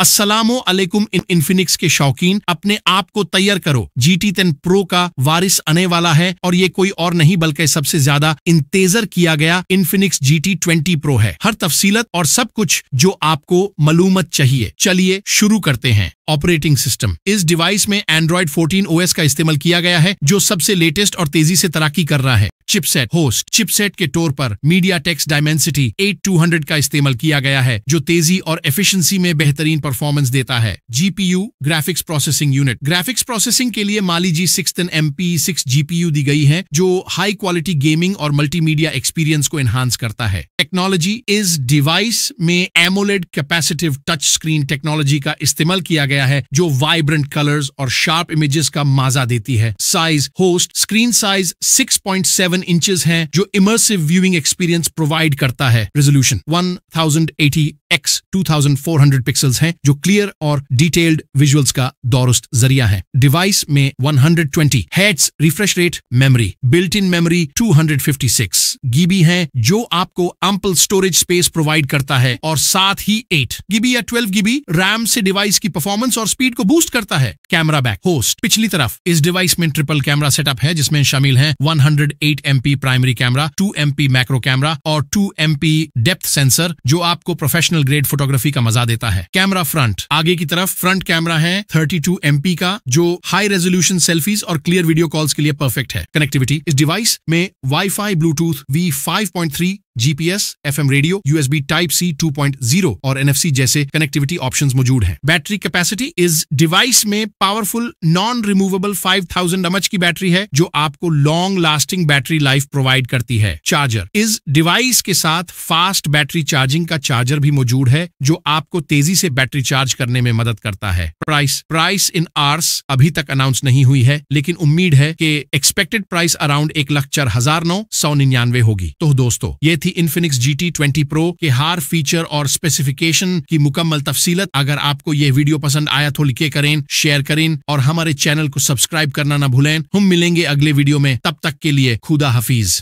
असलम इन Infinix के शौकीन अपने आप को तैयार करो जी टी टेन प्रो का वारिस आने वाला है और ये कोई और नहीं बल्कि सबसे ज्यादा इंतेजर किया गया Infinix G T twenty pro है हर तफसीलत और सब कुछ जो आपको मलूमत चाहिए चलिए शुरू करते हैं ऑपरेटिंग सिस्टम इस डिवाइस में एंड्रॉइड 14 ओएस का इस्तेमाल किया गया है जो सबसे लेटेस्ट और तेजी से तराकी कर रहा है चिपसेट होस्ट चिपसेट के टोर पर मीडिया टेक्स डायमेंसिटी एट का इस्तेमाल किया गया है जो तेजी और एफिशिएंसी में बेहतरीन परफॉर्मेंस देता है GPU graphics processing unit graphics processing के लिए Mali G six M GPU दी गई है जो हाई क्वालिटी गेमिंग और मल्टीमीडिया एक्सपीरियंस को एनहांस करता है टेक्नोलॉजी इस डिवाइस में AMOLED capacitive touch screen technology का इस्तेमाल किया गया है जो वाइब्रेंट कलर्स और शार्प इमेजेस का माजा देती है size host screen size six seven inch हैं जो इमर्सिव व्यूइंग एक्सपीरियंस प्रोवाइड करता है resolution one thousand eighty X two thousand four hundred pixels है जो क्लियर और डिटेल्ड विजुअल्स का दौरुस्त जरिया है डिवाइस में one hundred twenty hertz refresh rate memory built in memory six GB है जो आपको एम्पल स्टोरेज स्पेस प्रोवाइड करता है और साथ ही एट गीबी या ट्वेल्व गीबी रैम से डिवाइस की परफॉर्मेंस और स्पीड को बूस्ट करता है कैमरा बैक होस्ट पिछली तरफ इस डिवाइस में ट्रिपल कैमरा सेटअप है जिसमें शामिल है one hundred eight MP primary camera two MP macro camera और टू एमपी डेप्थ सेंसर जो आपको प्रोफेशनल ग्रेड फोटोग्राफी का मजा देता है कैमरा फ्रंट आगे की तरफ फ्रंट कैमरा है थर्टी एम एमपी का जो हाई रेजोल्यूशन सेल्फीज और क्लियर वीडियो कॉल्स के लिए परफेक्ट है कनेक्टिविटी इस डिवाइस में wifi Bluetooth V five point three GPS M radio USB type C 2.0 और एनएफसी जैसे कनेक्टिविटी ऑप्शंस मौजूद हैं बैटरी कैपेसिटी इस डिवाइस में पावरफुल नॉन रिमूवेबल 5000 एमएच की बैटरी है जो आपको long lasting battery life provide करती है चार्जर इस डिवाइस के साथ फास्ट बैटरी चार्जिंग का चार्जर भी मौजूद है जो आपको तेजी से बैटरी चार्ज करने में मदद करता है प्राइस प्राइस इन आर्स अभी तक अनाउंस नहीं हुई है लेकिन उम्मीद है की एक्सपेक्टेड प्राइस अराउंड एक लाख चार हजार नौ सौ निन्यानवे होगी तो दोस्तों ये थी Infinix G T twenty pro के हार फीचर और स्पेसिफिकेशन की मुकम्मल तफसीलत अगर आपको ये वीडियो पसंद आया तो लिखे करें शेयर करें और हमारे चैनल को सब्सक्राइब करना ना भूलें हम मिलेंगे अगले वीडियो में तब तक के लिए खुदा हाफिज